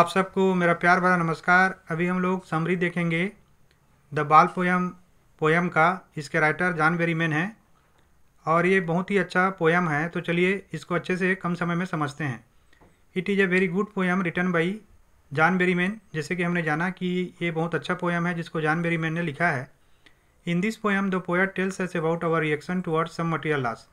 आप सबको मेरा प्यार भरा नमस्कार अभी हम लोग समरी देखेंगे द बाल पोयम पोयम का इसके राइटर जान मैन है और ये बहुत ही अच्छा पोयम है तो चलिए इसको अच्छे से कम समय में समझते हैं it is a very good poem written by John Berryman कि हमने जाना कि ये बहुत अच्छा पोयम है जिसको जान बेरी मैन ने लिखा है in this poem the poet tells us about our reaction towards some material loss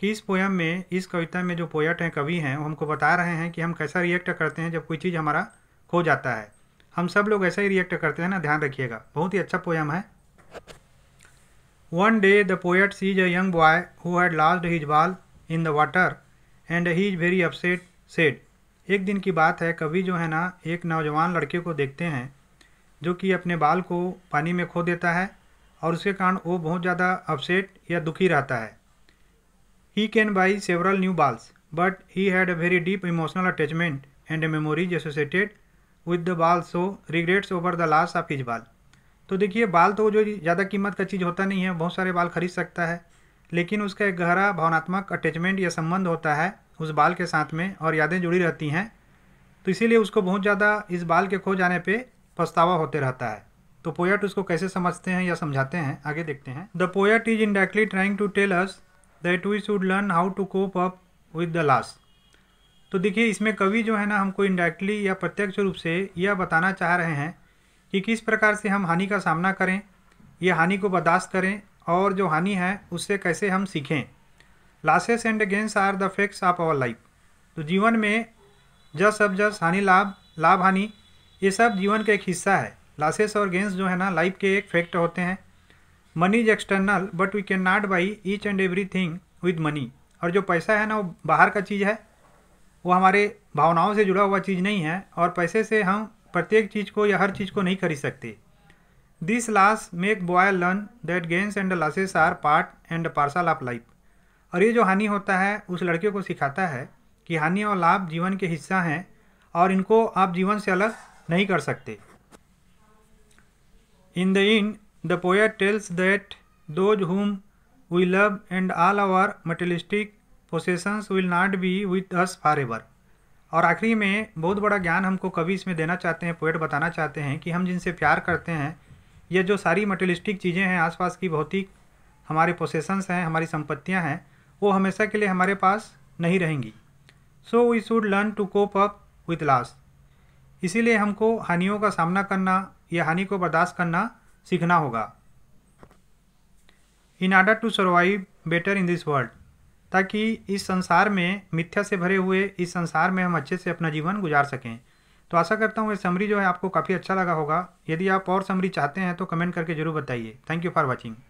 कि इस पोयम में इस कविता में जो पोएट हैं कवि हैं वो हमको बता रहे हैं कि हम कैसा रिएक्ट करते हैं जब कोई चीज़ हमारा खो जाता है हम सब लोग ऐसा ही रिएक्ट करते हैं ना ध्यान रखिएगा बहुत ही अच्छा पोयम है one day the poet sees a young boy who had lost his ball in the water and he is very upset said एक दिन की बात है कवि जो है ना एक नौजवान लड़के को देखते हैं जो कि अपने बाल को पानी में खो देता है और उसके कारण वो बहुत ज़्यादा अपसेट या दुखी रहता है He can buy several new balls, but he had a very deep emotional attachment and memories associated with the ball so regrets over the loss of his ball तो देखिए बाल तो जो ज़्यादा कीमत का चीज़ होता नहीं है बहुत सारे बाल खरीद सकता है लेकिन उसका एक गहरा भावनात्मक अटैचमेंट या संबंध होता है उस बाल के साथ में और यादें जुड़ी रहती हैं तो इसीलिए उसको बहुत ज़्यादा इस बाल के खो जाने पे पछतावा होते रहता है तो पोएट उसको कैसे समझते हैं या समझाते हैं आगे देखते हैं the poet is indirectly trying to tell us that we should learn how to cope up with the loss तो देखिए इसमें कवि जो है ना हमको इनडायरेक्टली या प्रत्यक्ष रूप से यह बताना चाह रहे हैं कि किस प्रकार से हम हानि का सामना करें यह हानि को बर्दाश्त करें और जो हानि है उससे कैसे हम सीखें losses and gains are the facts of our life तो जीवन में जस अब जस हानि लाभ लाभ हानि ये सब जीवन का एक हिस्सा है लॉसेस और गेंस जो है ना लाइफ के एक फैक्ट होते हैं money is external but we can not buy each and every thing with money और जो पैसा है ना वो बाहर का चीज़ है वो हमारे भावनाओं से जुड़ा हुआ चीज़ नहीं है और पैसे से हम प्रत्येक चीज़ को या हर चीज़ को नहीं खरीद सकते this loss make boy learn that gains and losses are part and parcel of life और ये जो हानि होता है उस लड़के को सिखाता है कि हानि और लाभ जीवन के हिस्सा हैं और इनको आप जीवन से अलग नहीं कर सकते in the end The poet tells that those whom we love and all our materialistic possessions will not be with us for ever और आखिरी में बहुत बड़ा ज्ञान हमको कवि इसमें देना चाहते हैं पोएट बताना चाहते हैं कि हम जिनसे प्यार करते हैं या जो सारी मटेरिस्टिक चीज़ें हैं आसपास की भौतिक हमारे पोसेसंस हैं हमारी संपत्तियां हैं वो हमेशा के लिए हमारे पास नहीं रहेंगी so we should learn to cope up with lost इसीलिए हमको हानियों का सामना करना या हानि को बर्दाश्त करना सीखना होगा in order to survive better in this world ताकि इस संसार में मिथ्या से भरे हुए इस संसार में हम अच्छे से अपना जीवन गुजार सकें तो आशा करता हूँ ये समरी जो है आपको काफ़ी अच्छा लगा होगा यदि आप और समरी चाहते हैं तो कमेंट करके ज़रूर बताइए थैंक यू फॉर वॉचिंग